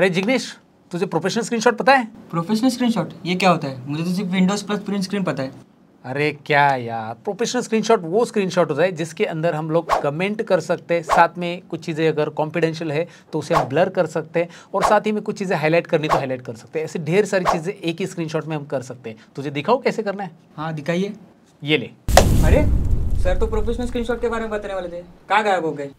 अरे जिग्नेश तुझे professional screenshot पता है प्रोफेशनल स्क्रीनशॉट ये क्या होता है मुझे तो सिर्फ विंडोज प्लस प्रिंट स्क्रीन पता है अरे क्या यार प्रोफेशनल स्क्रीनशॉट वो स्क्रीनशॉट होता है जिसके अंदर हम लोग कमेंट कर सकते हैं साथ में कुछ चीज़ें अगर कॉन्फिडेंशियल है तो उसे हम ब्लर कर सकते हैं और साथ ही में कुछ चीज़ें हाईलाइट करनी तो हाईलाइट कर सकते हैं ऐसे ढेर सारी चीज़ें एक ही स्क्रीनशॉट में हम कर सकते हैं तुझे दिखाओ कैसे करना है हाँ दिखाइए ये ले अरे सर तो प्रोफेशनल स्क्रीनशॉट के बारे में बताने वाले थे कहाँ गायब हो गए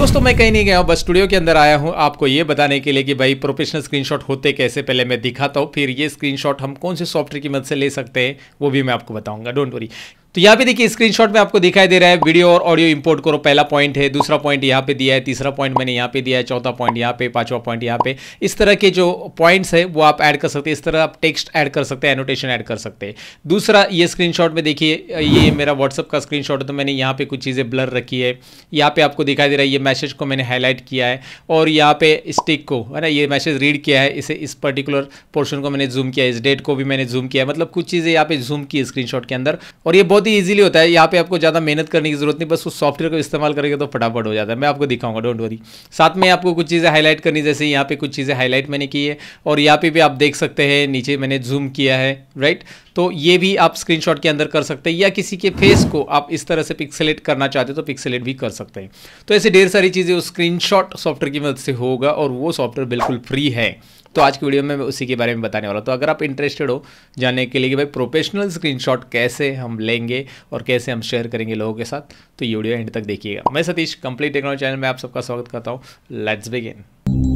दोस्तों मैं कहीं नहीं गया हूँ बस स्टूडियो के अंदर आया हूँ आपको ये बताने के लिए कि भाई प्रोफेशनल स्क्रीनशॉट होते कैसे पहले मैं दिखाता हूँ फिर ये स्क्रीनशॉट हम कौन से सॉफ्टवेयर की मदद से ले सकते हैं वो भी मैं आपको बताऊंगा डोंट वरी तो यहाँ पे देखिए स्क्रीनशॉट में आपको दिखाई दे रहा है वीडियो और ऑडियो इंपोर्ट करो पहला पॉइंट है दूसरा पॉइंट यहाँ पे दिया है तीसरा पॉइंट मैंने यहाँ पे दिया है चौथा पॉइंट यहाँ पे पांचवा पॉइंट यहाँ पे इस तरह के जो पॉइंट्स है वो आप ऐड कर सकते हैं इस तरह आप टेक्स्ट ऐड कर सकते हैं एनोटेशन ऐड कर सकते हैं दूसरा ये स्क्रीन में देखिए ये मेरा व्हाट्सअप का स्क्रीन है तो मैंने यहाँ पे कुछ चीज़ें ब्लर रखी है यहाँ पे आपको दिखाई दे रहा है ये मैसेज को मैंने हाईलाइट किया है और यहाँ पे स्टिक को है ना ये मैसेज रीड किया है इसे इस पर्टिकुलर पोर्शन को मैंने जूम किया इस डेट को भी मैंने जूम किया मतलब कुछ चीज़ें यहाँ पे जूम की स्क्रीन के अंदर और ये बहुत बहुत ही ईजिली होता है यहाँ पे आपको ज़्यादा मेहनत करने की जरूरत नहीं बस उस सॉफ्टवेयर को इस्तेमाल करेंगे तो फटाफट हो जाता है मैं आपको दिखाऊंगा डोंट वरी साथ में आपको कुछ चीज़ें हाईलाइट करनी जैसे यहाँ पे कुछ चीज़ें हाईलाइट मैंने की है और यहाँ पे भी आप देख सकते हैं नीचे मैंने जूम किया है राइट तो ये भी आप स्क्रीन के अंदर कर सकते हैं या किसी के फेस को आप इस तरह से पिक्सलेट करना चाहते हो तो पिक्सलेट भी कर सकते हैं तो ऐसे ढेर सारी चीज़ें उस स्क्रीनशॉट सॉफ्टवेयर की मदद से होगा और वो सॉफ्टवेयर बिल्कुल फ्री है तो आज की वीडियो में मैं उसी के बारे में बताने वाला हूँ तो अगर आप इंटरेस्टेड हो जानने के लिए कि भाई प्रोफेशनल स्क्रीनशॉट कैसे हम लेंगे और कैसे हम शेयर करेंगे लोगों के साथ तो ये वीडियो एंड तक देखिएगा मैं सतीश कंप्लीट टेक्नोलॉजी चैनल में आप सबका स्वागत करता हूँ लेट्स बिगिन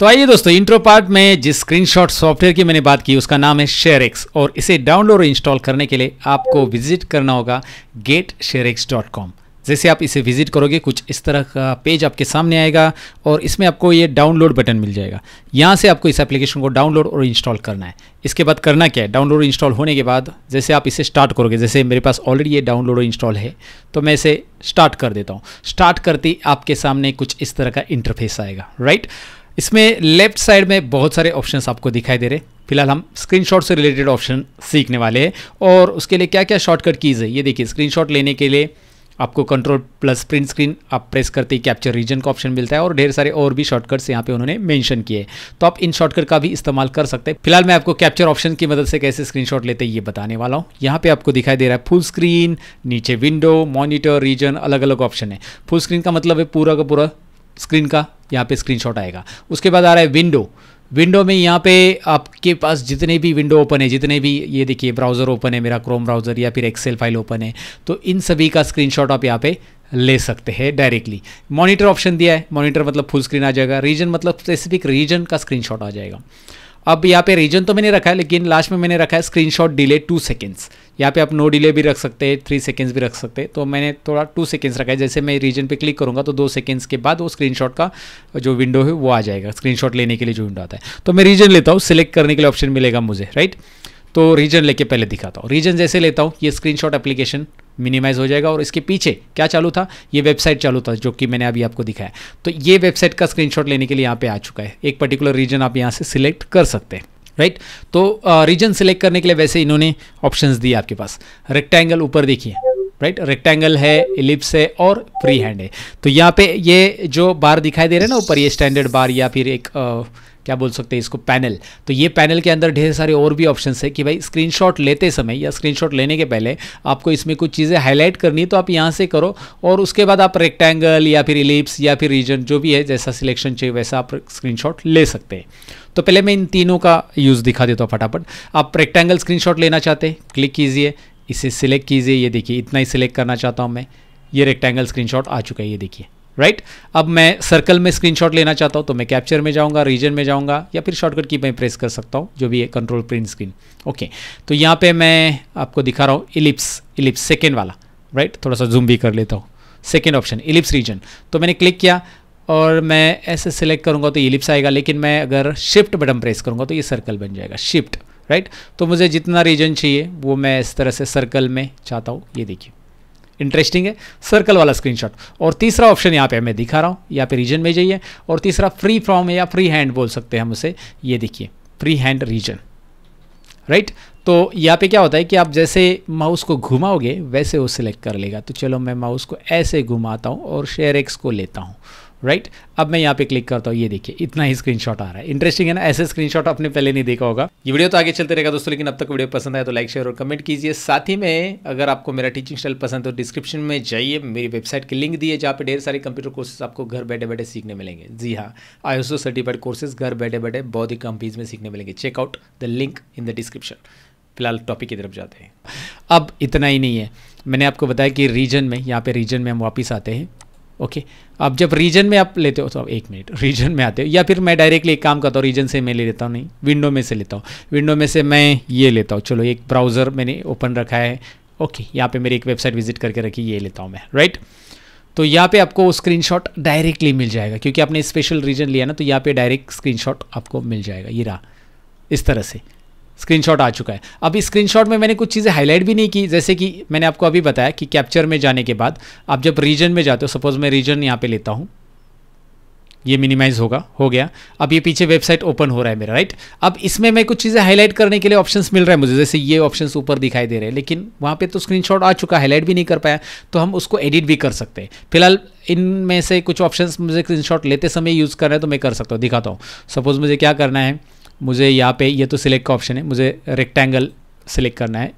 तो आइए दोस्तों इंट्रो पार्ट में जिस स्क्रीनशॉट सॉफ्टवेयर की मैंने बात की उसका नाम है शेयर और इसे डाउनलोड और इंस्टॉल करने के लिए आपको विजिट करना होगा गेट जैसे आप इसे विजिट करोगे कुछ इस तरह का पेज आपके सामने आएगा और इसमें आपको ये डाउनलोड बटन मिल जाएगा यहाँ से आपको इस एप्लीकेशन को डाउनलोड और इंस्टॉल करना है इसके बाद करना क्या है डाउनलोड और इंस्टॉल होने के बाद जैसे आप इसे स्टार्ट करोगे जैसे मेरे पास ऑलरेडी ये डाउनलोड और इंस्टॉल है तो मैं इसे स्टार्ट कर देता हूँ स्टार्ट करते आपके सामने कुछ इस तरह का इंटरफेस आएगा राइट right? इसमें लेफ्ट साइड में बहुत सारे ऑप्शंस आपको दिखाई दे रहे फिलहाल हम स्क्रीनशॉट से रिलेटेड ऑप्शन सीखने वाले हैं और उसके लिए क्या क्या शॉर्टकट कीज़ है ये देखिए स्क्रीनशॉट लेने के लिए आपको कंट्रोल प्लस प्रिंट स्क्रीन आप प्रेस करते ही कैप्चर रीजन का ऑप्शन मिलता है और ढेर सारे और भी शॉर्टकट्स यहाँ पे उन्होंने मेंशन किए तो आप इन शॉर्टकट का भी इस्तेमाल कर सकते हैं फिलहाल मैं आपको कैप्चर ऑप्शन की मदद से कैसे स्क्रीनशॉट लेते हैं ये बताने वाला हूँ यहाँ पे आपको दिखाई दे रहा है फुल स्क्रीन नीचे विंडो मॉनिटर रीजन अलग अलग ऑप्शन है फुल स्क्रीन का मतलब है पूरा का पूरा स्क्रीन का यहाँ पे स्क्रीनशॉट आएगा उसके बाद आ रहा है विंडो विंडो में यहाँ पे आपके पास जितने भी विंडो ओपन है जितने भी ये देखिए ब्राउज़र ओपन है मेरा क्रोम ब्राउज़र या फिर एक्सेल फाइल ओपन है तो इन सभी का स्क्रीनशॉट आप यहाँ पे ले सकते हैं डायरेक्टली मॉनिटर ऑप्शन दिया है मॉनिटर मतलब फुल स्क्रीन आ जाएगा रीजन मतलब स्पेसिफिक रीजन का स्क्रीनशॉट आ जाएगा अब यहाँ पे रीजन तो मैंने रखा है लेकिन लास्ट में मैंने रखा है स्क्रीनशॉट डिले टू सेकेंड्स यहाँ पे आप नो डिले भी रख सकते हैं थ्री सेकेंड्स भी रख सकते हैं तो मैंने थोड़ा टू सेकेंड्स रखा है जैसे मैं रीजन पे क्लिक करूँगा तो दो सेकेंड्स के बाद वो स्क्रीनशॉट का जो विंडो है वो आ जाएगा स्क्रीनशॉट लेने के लिए जो विंडो आता है तो मैं रीजन लेता हूँ सिलेक्ट करने के लिए ऑप्शन मिलेगा मुझे राइट right? तो रीजन लेके पहले दिखाता हूँ रीजन जैसे लेता हूँ ये स्क्रीनशॉट एप्लीकेशन मिनिमाइज हो जाएगा और इसके पीछे क्या चालू था ये वेबसाइट चालू था जो कि मैंने अभी आपको दिखाया तो ये वेबसाइट का स्क्रीनशॉट लेने के लिए यहाँ पे आ चुका है एक पर्टिकुलर रीजन आप यहाँ से सिलेक्ट कर सकते हैं राइट तो रीजन सिलेक्ट करने के लिए वैसे इन्होंने ऑप्शंस दिए आपके पास रेक्टेंगल ऊपर देखिए राइट रेक्टेंगल है इलिप्स है और फ्री हैंड है तो यहाँ पे ये जो बार दिखाई दे रहे हैं ना ऊपर ये स्टैंडर्ड बार या फिर एक uh, क्या बोल सकते हैं इसको पैनल तो ये पैनल के अंदर ढेर सारे और भी ऑप्शन है कि भाई स्क्रीनशॉट लेते समय या स्क्रीनशॉट लेने के पहले आपको इसमें कुछ चीज़ें हाईलाइट करनी तो आप यहाँ से करो और उसके बाद आप रेक्टेंगल या फिर इलिप्स या फिर रीजन जो भी है जैसा सिलेक्शन चाहिए वैसा आप स्क्रीन ले सकते हैं तो पहले मैं इन तीनों का यूज़ दिखा देता हूँ फटाफट आप रेक्टेंगल स्क्रीनशॉट लेना चाहते हैं क्लिक कीजिए इसे सिलेक्ट कीजिए ये देखिए इतना ही सिलेक्ट करना चाहता हूँ मैं ये रेक्टेंगल स्क्रीनशॉट आ चुका है ये देखिए राइट अब मैं सर्कल में स्क्रीनशॉट लेना चाहता हूँ तो मैं कैप्चर में जाऊँगा रीजन में जाऊँगा या फिर शॉर्टकट की मैं प्रेस कर सकता हूँ जो भी है कंट्रोल प्रिंट स्क्रीन ओके तो यहाँ पे मैं आपको दिखा रहा हूँ इलिप्स इलिप्स सेकेंड वाला राइट थोड़ा सा जूम भी कर लेता हूँ सेकेंड ऑप्शन इलिप्स रीजन तो मैंने क्लिक किया और मैं ऐसे सिलेक्ट करूँगा तो इलिप्स आएगा लेकिन मैं अगर शिफ्ट बटन प्रेस करूँगा तो ये सर्कल बन जाएगा शिफ्ट राइट तो मुझे जितना रीजन चाहिए वो मैं इस तरह से सर्कल में चाहता हूँ ये देखिए इंटरेस्टिंग है सर्कल वाला स्क्रीनशॉट और तीसरा ऑप्शन यहाँ पे मैं दिखा रहा हूँ यहाँ पे रीजन में जाइए और तीसरा फ्री फॉर्म या फ्री हैंड बोल सकते हैं हम उसे ये देखिए फ्री हैंड रीजन राइट तो यहाँ पे क्या होता है कि आप जैसे माउस को घुमाओगे वैसे वो सिलेक्ट कर लेगा तो चलो मैं माउस को ऐसे घुमाता हूँ और शेयर एक्स को लेता हूँ राइट right? अब मैं यहाँ पे क्लिक करता हूँ ये देखिए इतना ही स्क्रीनशॉट आ रहा है इंटरेस्टिंग है ना ऐसे स्क्रीनशॉट आपने पहले नहीं देखा होगा ये वीडियो तो आगे चलते रहेगा दोस्तों लेकिन अब तक वीडियो पसंद आया तो लाइक शेयर और कमेंट कीजिए साथ ही में अगर आपको मेरा टीचिंग स्टाइल पसंद तो डिस्क्रिप्शन में जाइए मेरी वेबसाइट के लिंक दिए जहाँ पर ढेर सारे कंप्यूटर कोर्सेस आपको घर बैठे बैठे सीखने मिलेंगे जी हाँ आई सर्टिफाइड कोर्सेज घर बैठे बैठे बहुत ही कम फीस में सीखने मिलेंगे checkout the link in the description फिलहाल टॉपिक की तरफ जाते हैं अब इतना ही नहीं है मैंने आपको बताया कि रीजन में यहाँ पे रीजन में हम वापस आते हैं ओके अब जब रीजन में आप लेते हो तो आप एक मिनट रीजन में आते हो या फिर मैं डायरेक्टली एक काम करता हूँ रीजन से मैं ले लेता हूँ नहीं विंडो में से लेता हूँ विंडो में से मैं ये लेता हूँ चलो एक ब्राउज़र मैंने ओपन रखा है ओके यहाँ पे मेरी एक वेबसाइट विजिट करके रखी ये लेता हूँ मैं राइट तो यहाँ पे आपको स्क्रीन डायरेक्टली मिल जाएगा क्योंकि आपने स्पेशल रीजन लिया ना तो यहाँ पे डायरेक्ट स्क्रीनशॉट आपको मिल जाएगा ये रहा इस तरह से स्क्रीनशॉट आ चुका है अब इस स्क्रीनशॉट में मैंने कुछ चीज़ें हाईलाइट भी नहीं की जैसे कि मैंने आपको अभी बताया कि कैप्चर में जाने के बाद आप जब रीजन में जाते हो सपोज़ मैं रीजन यहाँ पे लेता हूँ ये मिनिमाइज होगा हो गया अब ये पीछे वेबसाइट ओपन हो रहा है मेरा राइट अब इसमें मैं कुछ चीज़ें हाईलाइट करने के लिए ऑप्शन मिल रहा है मुझे जैसे ये ऑप्शन ऊपर दिखाई दे रहे हैं लेकिन वहाँ पे तो स्क्रीनशॉट आ चुका हाईलाइट भी नहीं कर पाया तो हम उसको एडिट भी कर सकते हैं फिलहाल इनमें से कुछ ऑप्शन मुझे स्क्रीन लेते समय यूज़ करना है तो मैं कर सकता हूँ दिखाता हूँ सपोज़ मुझे क्या करना है मुझे यहाँ पे ये तो सिलेक्ट का ऑप्शन है मुझे रेक्टेंगल सिलेक्ट करना है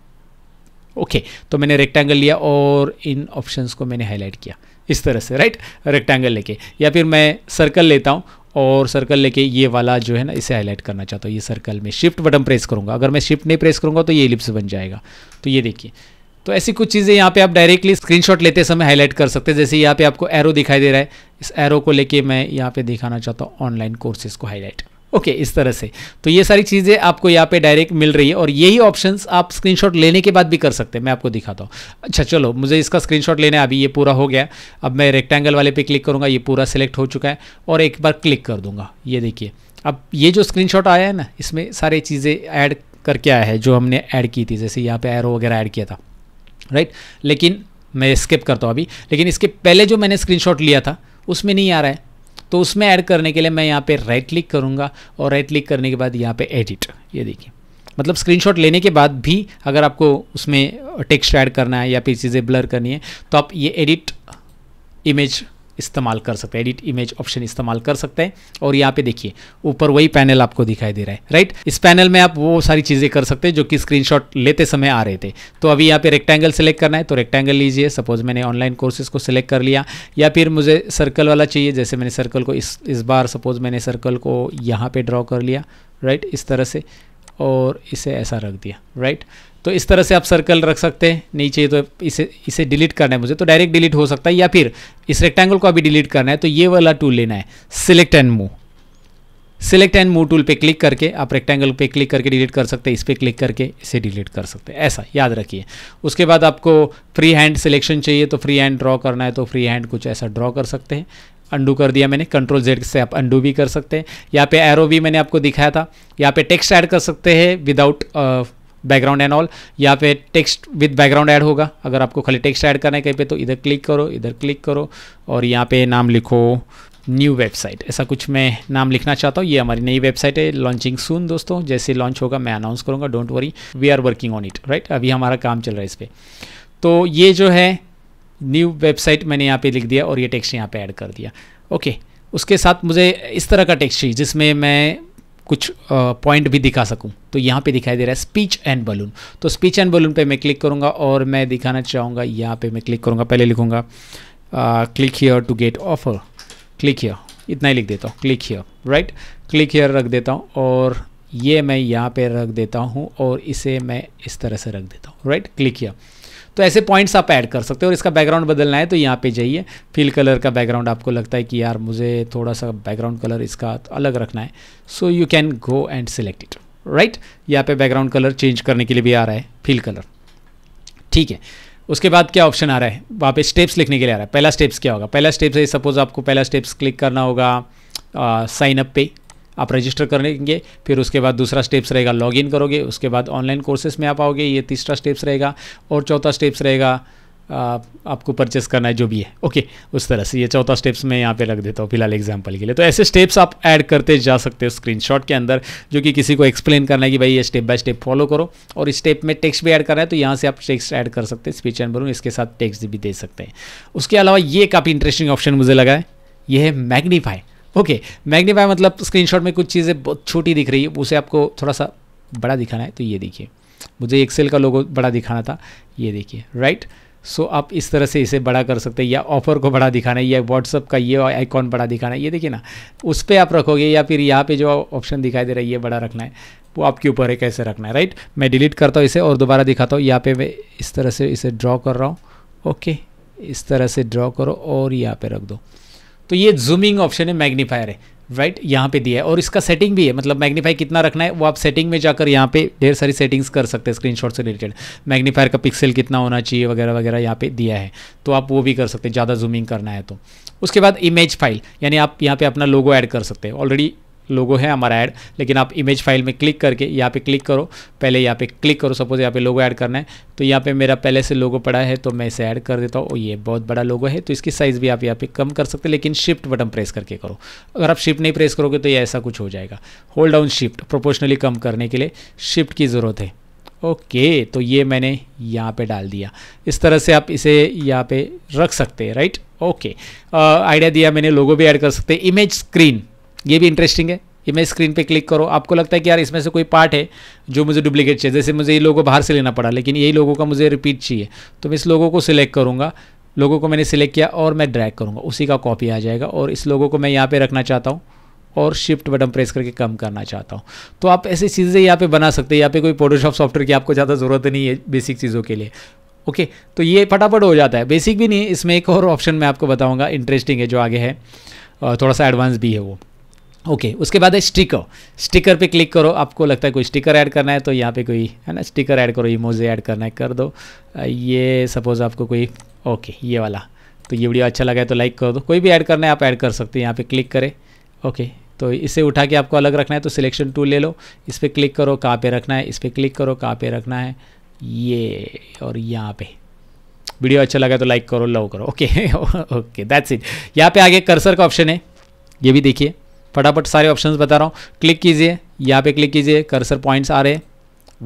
ओके okay, तो मैंने रेक्टेंगल लिया और इन ऑप्शंस को मैंने हाईलाइट किया इस तरह से राइट रेक्टेंगल लेके या फिर मैं सर्कल लेता हूँ और सर्कल लेके ये वाला जो है ना इसे हाईलाइट करना चाहता हूँ ये सर्कल में शिफ्ट बटन प्रेस करूँगा अगर मैं शिफ्ट नहीं प्रेस करूँगा तो ये लिप्स बन जाएगा तो ये देखिए तो ऐसी कुछ चीज़ें यहाँ पे आप डायरेक्टली स्क्रीनशॉट लेते समय हाईलाइट कर सकते हैं जैसे यहाँ पे आपको एरो दिखाई दे रहा है इस एरो को लेके मैं यहाँ पे दिखाना चाहता हूँ ऑनलाइन कोर्सेज को हाईलाइट ओके okay, इस तरह से तो ये सारी चीज़ें आपको यहाँ पे डायरेक्ट मिल रही है और यही ऑप्शंस आप स्क्रीनशॉट लेने के बाद भी कर सकते हैं मैं आपको दिखाता हूँ अच्छा चलो मुझे इसका स्क्रीनशॉट लेना है अभी ये पूरा हो गया अब मैं रेक्टेंगल वाले पे क्लिक करूँगा ये पूरा सिलेक्ट हो चुका है और एक बार क्लिक कर दूँगा ये देखिए अब ये जो स्क्रीन आया है ना इसमें सारी चीज़ें ऐड करके आया है जो हमने ऐड की थी जैसे यहाँ पर एरो वगैरह ऐड किया था राइट लेकिन मैं स्किप करता हूँ अभी लेकिन इसके पहले जो मैंने स्क्रीन लिया था उसमें नहीं आ रहा है तो उसमें ऐड करने के लिए मैं यहाँ पे राइट क्लिक करूँगा और राइट क्लिक करने के बाद यहाँ पे एडिट ये देखिए मतलब स्क्रीनशॉट लेने के बाद भी अगर आपको उसमें टेक्स्ट ऐड करना है या फिर चीज़ें ब्लर करनी है तो आप ये एडिट इमेज इस्तेमाल कर सकते हैं एडिट इमेज ऑप्शन इस्तेमाल कर सकते हैं और यहाँ पे देखिए ऊपर वही पैनल आपको दिखाई दे रहा है राइट इस पैनल में आप वो सारी चीज़ें कर सकते हैं जो कि स्क्रीनशॉट लेते समय आ रहे थे तो अभी यहाँ पे रेक्टेंगल सेलेक्ट करना है तो रेक्टेंगल लीजिए सपोज मैंने ऑनलाइन कोर्सेज को सिलेक्ट कर लिया या फिर मुझे सर्कल वाला चाहिए जैसे मैंने सर्कल को इस इस बार सपोज मैंने सर्कल को यहाँ पर ड्रॉ कर लिया राइट इस तरह से और इसे ऐसा रख दिया राइट तो इस तरह से आप सर्कल रख सकते हैं नीचे तो इसे इसे डिलीट करना है मुझे तो डायरेक्ट डिलीट हो सकता है या फिर इस रेक्टेंगल को अभी डिलीट करना है तो ये वाला टूल लेना है select and move select and move tool पे क्लिक करके आप रेक्टेंगल पे क्लिक करके डिलीट कर सकते हैं इस पर क्लिक करके इसे डिलीट कर सकते हैं ऐसा याद रखिए उसके बाद आपको फ्री हैंड सिलेक्शन चाहिए तो फ्री हैंड ड्रॉ करना है तो फ्री हैंड कुछ ऐसा ड्रॉ कर सकते हैं अंडू कर दिया मैंने कंट्रोल जेड से आप अंडू भी कर सकते हैं यहाँ पे एरो भी मैंने आपको दिखाया था यहाँ पे टेक्स्ट ऐड कर सकते हैं विदाउट बैकग्राउंड एंड ऑल यहाँ पे टेक्स्ट विद बैकग्राउंड ऐड होगा अगर आपको खाली टेक्स्ट ऐड करना है कहीं पे तो इधर क्लिक करो इधर क्लिक करो और यहाँ पे नाम लिखो न्यू वेबसाइट ऐसा कुछ मैं नाम लिखना चाहता हूँ ये हमारी नई वेबसाइट है लॉन्चिंग सून दोस्तों जैसे लॉन्च होगा मैं अनाउंस करूँगा don't worry we are working on it right अभी हमारा काम चल रहा है इस पर तो ये जो है न्यू वेबसाइट मैंने यहाँ पर लिख दिया और ये टेक्स्ट यहाँ पर ऐड कर दिया ओके उसके साथ मुझे इस तरह का टेक्स्ट चाहिए जिसमें मैं कुछ पॉइंट भी दिखा सकूँ तो यहाँ पे दिखाई दे रहा है स्पीच एंड बलून तो स्पीच एंड बलून पे मैं क्लिक करूँगा और मैं दिखाना चाहूँगा यहाँ पे मैं क्लिक करूँगा पहले लिखूँगा click here to get offer click here इतना ही लिख देता हूँ click here right click here रख देता हूँ और ये मैं यहाँ पर रख देता हूँ और इसे मैं इस तरह से रख देता हूँ राइट क्लिक हीयर तो ऐसे पॉइंट्स आप ऐड कर सकते हो और इसका बैकग्राउंड बदलना है तो यहाँ पे जाइए फील कलर का बैकग्राउंड आपको लगता है कि यार मुझे थोड़ा सा बैकग्राउंड कलर इसका अलग रखना है so you can go and select it right यहाँ पे बैकग्राउंड कलर चेंज करने के लिए भी आ रहा है फील कलर ठीक है उसके बाद क्या ऑप्शन आ रहा है वहाँ पे स्टेप्स लिखने के लिए आ रहा है पहला स्टेप्स क्या होगा पहला स्टेप्स है सपोज आपको पहला स्टेप्स क्लिक करना होगा साइनअप अप पे आप रजिस्टर करेंगे फिर उसके बाद दूसरा स्टेप्स रहेगा लॉगिन करोगे उसके बाद ऑनलाइन कोर्सेस में आप आओगे ये तीसरा स्टेप्स रहेगा और चौथा स्टेप्स रहेगा आप, आपको परचेस करना है जो भी है ओके उस तरह से ये चौथा स्टेप्स मैं यहाँ पे रख देता हूँ फिलहाल एग्जांपल के लिए तो ऐसे स्टेप्स आप ऐड करते जा सकते हो स्क्रीनशॉट के अंदर जो कि किसी को एक्सप्लेन करना है कि भाई ये स्टेप बाय स्टेप फॉलो करो और इस स्टेप में टेक्स्ट भी ऐड करना है तो यहाँ से आप टेक्स्ट ऐड कर सकते हैं स्पीच एंड बोलूँ इसके साथ टेक्स्ट भी दे सकते हैं उसके अलावा ये काफ़ी इंटरेस्टिंग ऑप्शन मुझे लगा है ये है मैग्नीफाई ओके okay, मैग्नीफाई मतलब स्क्रीनशॉट में कुछ चीज़ें बहुत छोटी दिख रही है उसे आपको थोड़ा सा बड़ा दिखाना है तो ये देखिए मुझे एक्सेल का लोगो बड़ा दिखाना था ये देखिए राइट सो so, आप इस तरह से इसे बड़ा कर सकते हैं या ऑफर को बड़ा दिखाना है या व्हाट्सअप का ये आइकॉन बड़ा दिखाना है ये देखिए ना उस पर आप रखोगे या फिर यहाँ पर जो ऑप्शन दिखाई दे रहा है ये बड़ा रखना है वो आपके ऊपर है कैसे रखना है राइट मैं डिलीट करता हूँ इसे और दोबारा दिखाता हूँ यहाँ पर मैं इस तरह से इसे ड्रॉ कर रहा हूँ ओके इस तरह से ड्रॉ करो और यहाँ पर रख दो तो ये जूमिंग ऑप्शन है मैग्नीफायर है राइट right? यहाँ पे दिया है और इसका सेटिंग भी है मतलब मैग्नीफाई कितना रखना है वो आप सेटिंग में जाकर यहाँ पे ढेर सारी सेटिंग्स कर सकते हैं स्क्रीनशॉट से रिलेटेड मैग्नीफायर का पिक्सल कितना होना चाहिए वगैरह वगैरह यहाँ पे दिया है तो आप वो भी कर सकते हैं ज़्यादा जूमिंग करना है तो उसके बाद इमेज फाइल यानी आप यहाँ पे अपना लोगो ऐड कर सकते हैं ऑलरेडी लोगो है हमारा ऐड लेकिन आप इमेज फाइल में क्लिक करके यहाँ पे क्लिक करो पहले यहाँ पे क्लिक करो सपोज यहाँ पे लोगो ऐड करना है तो यहाँ पे मेरा पहले से लोगो पड़ा है तो मैं इसे ऐड कर देता हूँ ये बहुत बड़ा लोगो है तो इसकी साइज़ भी आप यहाँ पे कम कर सकते हैं लेकिन शिफ्ट बटन प्रेस करके करो अगर आप शिफ्ट नहीं प्रेस करोगे तो ये ऐसा कुछ हो जाएगा होल्ड डाउन शिफ्ट प्रोपोर्शनली कम करने के लिए शिफ्ट की ज़रूरत है ओके तो ये मैंने यहाँ पे डाल दिया इस तरह से आप इसे यहाँ पे रख सकते हैं राइट ओके आइडिया दिया मैंने लोगो भी ऐड कर सकते हैं इमेज स्क्रीन ये भी इंटरेस्टिंग है ये मैं स्क्रीन पे क्लिक करो आपको लगता है कि यार इसमें से कोई पार्ट है जो मुझे डुप्लीकेट चाहिए जैसे मुझे ये लोगों को बाहर से लेना पड़ा लेकिन यही लोगों का मुझे रिपीट चाहिए तो मैं इस लोगों को सिलेक्ट करूँगा लोगों को मैंने सिलेक्ट किया और मैं ड्रैग करूँगा उसी का कॉपी आ जाएगा और इस लोगों को मैं यहाँ पर रखना चाहता हूँ और शिफ्ट बटन प्रेस करके कम करना चाहता हूँ तो आप ऐसी चीज़ें यहाँ पर बना सकते हैं यहाँ पर कोई फोटोशॉप सॉफ्टवेयर की आपको ज़्यादा ज़रूरत नहीं है बेसिक चीज़ों के लिए ओके तो ये फटाफट हो जाता है बेसिक भी नहीं इसमें एक और ऑप्शन मैं आपको बताऊँगा इंटरेस्टिंग है जो आगे है थोड़ा सा एडवांस भी है वो ओके okay, उसके बाद है स्टिकर स्टिकर पे क्लिक करो आपको लगता है कोई स्टिकर ऐड करना है तो यहाँ पे कोई है ना स्टिकर ऐड करो इमोजी ऐड करना है कर दो ये सपोज़ आपको कोई ओके okay, ये वाला तो ये वीडियो अच्छा लगा है तो लाइक कर दो कोई भी ऐड करना है आप ऐड कर सकते हैं यहाँ पे क्लिक करें ओके okay, तो इसे उठा के आपको अलग रखना है तो सिलेक्शन टूल ले लो इस पर क्लिक करो कहाँ पर रखना है इस पर क्लिक करो कहाँ पर रखना है ये और यहाँ पर वीडियो अच्छा लगा तो लाइक करो लव करो ओके ओके दैट्स इट यहाँ पे आगे कर्सर का ऑप्शन है ये भी देखिए फटाफट सारे ऑप्शंस बता रहा हूँ क्लिक कीजिए यहाँ पे क्लिक कीजिए कर्सर पॉइंट्स आ रहे हैं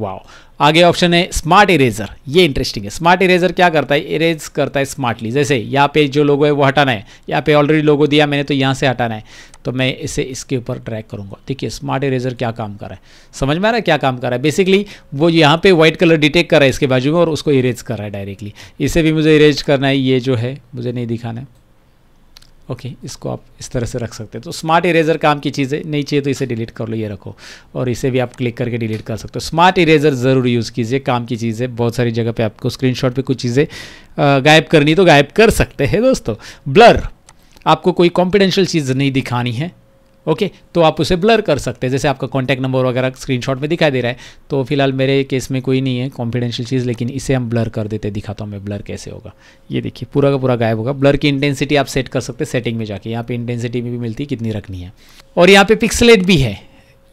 वाओ आगे ऑप्शन है स्मार्ट इरेजर ये इंटरेस्टिंग है स्मार्ट इरेजर क्या करता है इरेज करता है स्मार्टली जैसे यहाँ पे जो लोगो है वो हटाना है यहाँ पे ऑलरेडी लोगो दिया मैंने तो यहाँ से हटाना है तो मैं इसे इसके ऊपर ट्रैक करूँगा देखिए स्मार्ट इरेजर क्या काम कर रहा है समझ में आ रहा है क्या काम कर रहा है बेसिकली वो यहाँ पे व्हाइट कलर डिटेक्ट कर रहा है इसके बाजू में और उसको इरेज कर रहा है डायरेक्टली इसे भी मुझे इरेज करना है ये जो है मुझे नहीं दिखाना है ओके okay, इसको आप इस तरह से रख सकते हैं तो स्मार्ट इरेजर काम की चीज़ है नहीं चाहिए तो इसे डिलीट कर लो ये रखो और इसे भी आप क्लिक करके डिलीट कर सकते हो स्मार्ट इरेजर ज़रूर यूज़ कीजिए काम की चीज़ है बहुत सारी जगह पे आपको स्क्रीनशॉट पे कुछ चीज़ें गायब करनी तो गायब कर सकते हैं दोस्तों ब्लर आपको कोई कॉम्पिडेंशियल चीज़ नहीं दिखानी है ओके तो आप उसे ब्लर कर सकते हैं जैसे आपका कॉन्टैक्ट नंबर वगैरह स्क्रीनशॉट में दिखाई दे रहा है तो फिलहाल मेरे केस में कोई नहीं है कॉन्फिडेंशियल चीज़ लेकिन इसे हम ब्लर कर देते दिखाता हूँ मैं ब्लर कैसे होगा ये देखिए पूरा का पूरा गायब होगा ब्लर की इंटेंसिटी आप सेट कर सकते हैं सेटिंग में जाके यहाँ पर इंटेंसिटी में भी मिलती है कितनी रखनी है और यहाँ पर पिक्सलेट भी है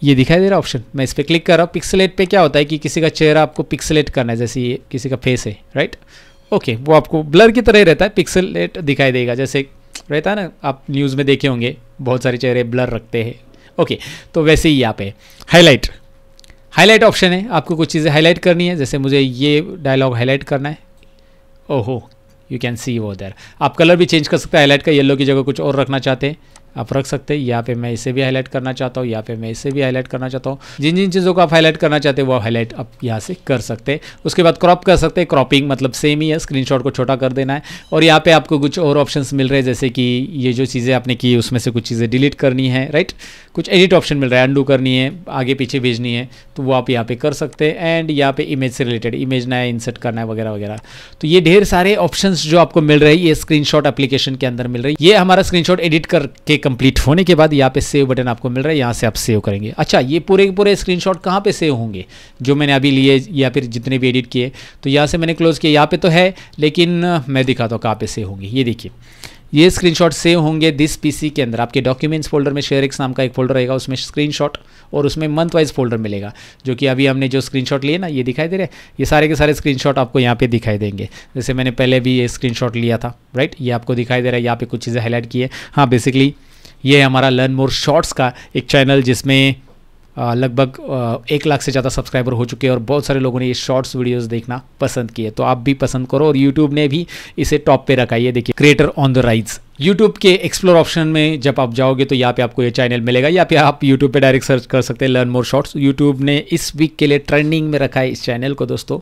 ये दिखाई दे रहा ऑप्शन मैं इस पर क्लिक कर रहा हूँ पिक्सलेट पर क्या होता है कि किसी का चेहरा आपको पिक्सलेट करना है जैसे ये किसी का फेस है राइट ओके वो आपको ब्लर की तरह ही रहता है पिक्सलेट दिखाई देगा जैसे रहता है ना आप न्यूज़ में देखे होंगे बहुत सारे चेहरे ब्लर रखते हैं ओके तो वैसे ही यहाँ पे हाईलाइट हाईलाइट ऑप्शन है आपको कुछ चीज़ें हाईलाइट करनी है जैसे मुझे ये डायलॉग हाईलाइट करना है ओहो यू कैन सी वो देर आप कलर भी चेंज कर सकते हैं हाईलाइट का येलो की जगह कुछ और रखना चाहते हैं आप रख सकते हैं यहाँ पे मैं इसे भी हाईलाइट करना चाहता हूँ यहाँ पे मैं इसे भी हाईलाइट करना चाहता हूँ जिन जिन चीज़ों को आप हाईलाइट करना चाहते हैं वो हाईलाइट आप यहाँ से कर सकते हैं उसके बाद क्रॉप कर सकते हैं क्रॉपिंग मतलब सेम ही है स्क्रीनशॉट को छोटा कर देना है और यहाँ पे आपको कुछ और ऑप्शन मिल रहे हैं जैसे कि ये जो चीज़ें आपने की उसमें से कुछ चीज़ें डिलीट करनी है राइट कुछ एडिट ऑप्शन मिल रहा है अंडू करनी है आगे पीछे भेजनी है तो वो आप यहाँ पे कर सकते हैं एंड यहाँ पे इमेज से रिलेटेड इमेज ना है इंसर्ट करना है वगैरह वगैरह तो ये ढेर सारे ऑप्शंस जो आपको मिल रहे हैं ये स्क्रीनशॉट एप्लीकेशन के अंदर मिल रही है ये हमारा स्क्रीनशॉट एडिट करके कंप्लीट होने के बाद यहाँ पे सेव बटन आपको मिल रहा है यहाँ से आप सेव करेंगे अच्छा ये पूरे के पूरे स्क्रीनशॉट कहाँ पे सेव होंगे जो मैंने अभी लिए या फिर जितने भी एडिट किए तो यहाँ से मैंने क्लोज़ किया यहाँ पे तो है लेकिन मैं दिखाता हूँ कहाँ पे सेव होंगे ये देखिए ये शॉट सेव होंगे दिस पीसी के अंदर आपके डॉक्यूमेंट्स फोल्डर में शेयर एक्स नाम का एक फोल्डर रहेगा उसमें स्क्रीनशॉट और उसमें मंथ वाइज फोल्डर मिलेगा जो कि अभी हमने जो स्क्रीनशॉट लिए ना ये दिखाई दे रहे हैं ये सारे के सारे स्क्रीनशॉट आपको यहाँ पे दिखाई देंगे जैसे मैंने पहले भी ये स्क्रीनशॉट लिया था राइट ये आपको दिखाई दे रहा है यहाँ पे कुछ चीज़ें हाईलाइट की है हाँ बेसिकली ये हमारा लर्न मोर शॉर्ट्स का एक चैनल जिसमें लगभग एक लाख से ज़्यादा सब्सक्राइबर हो चुके हैं और बहुत सारे लोगों ने ये शॉर्ट्स वीडियोस देखना पसंद किए तो आप भी पसंद करो और यूट्यूब ने भी इसे टॉप पे रखा ये देखिए creator on the rise YouTube के एक्सप्लोर ऑप्शन में जब आप जाओगे तो यहाँ पे आपको ये चैनल मिलेगा या फिर आप यूट्यूब पे डायरेक्ट सर्च कर सकते हैं लर्न मोर शॉर्ट्स यूट्यूब ने इस वीक के लिए ट्रेंडिंग में रखा है इस चैनल को दोस्तों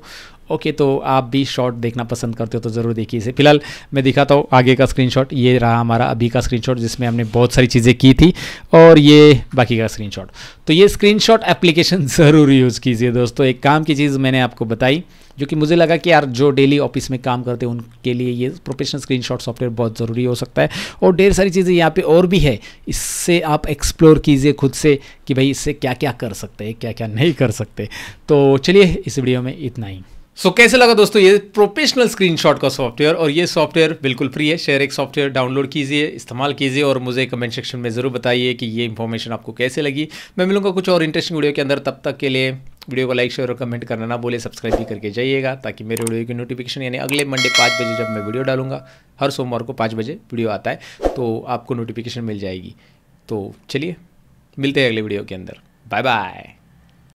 ओके तो आप भी शॉट देखना पसंद करते हो तो ज़रूर देखिए इसे फिलहाल मैं दिखाता हूँ आगे का स्क्रीनशॉट ये रहा हमारा अभी का स्क्रीनशॉट जिसमें हमने बहुत सारी चीज़ें की थी और ये बाकी का स्क्रीनशॉट तो ये स्क्रीनशॉट एप्लीकेशन ज़रूर यूज़ कीजिए दोस्तों एक काम की चीज़ मैंने आपको बताई जो कि मुझे लगा कि यार जो डेली ऑफिस में काम करते हैं उनके लिए ये प्रोफेशनल स्क्रीनशॉट सॉफ्टवेयर बहुत ज़रूरी हो सकता है और ढेर सारी चीज़ें यहाँ पे और भी है इससे आप एक्सप्लोर कीजिए खुद से कि भाई इससे क्या क्या कर सकते हैं क्या क्या नहीं कर सकते तो चलिए इस वीडियो में इतना ही सो so, कैसे लगा दोस्तों ये प्रोफेशनल स्क्रीनशॉट का सॉफ्टवेयर और ये सॉफ्टवेयर बिल्कुल फ्री है शेयर एक सॉफ्टवेयर डाउनलोड कीजिए इस्तेमाल कीजिए और मुझे कमेंट सेक्शन में ज़रूर बताइए कि ये इन्फॉर्मेशन आपको कैसे लगी मैं मिलूंगा कुछ और इंटरेस्टिंग वीडियो के अंदर तब तक के लिए वीडियो को लाइक शेयर और कमेंट करना ना बोले सब्सक्राइब भी करके जाइएगा ताकि मेरे वीडियो की नोटिफिकेशन यानी अगले मंडे पाँच बजे जब मैं वीडियो डालूंगा हर सोमवार को पाँच बजे वीडियो आता है तो आपको नोटिफिकेशन मिल जाएगी तो चलिए मिलते हैं अगले वीडियो के अंदर बाय बाय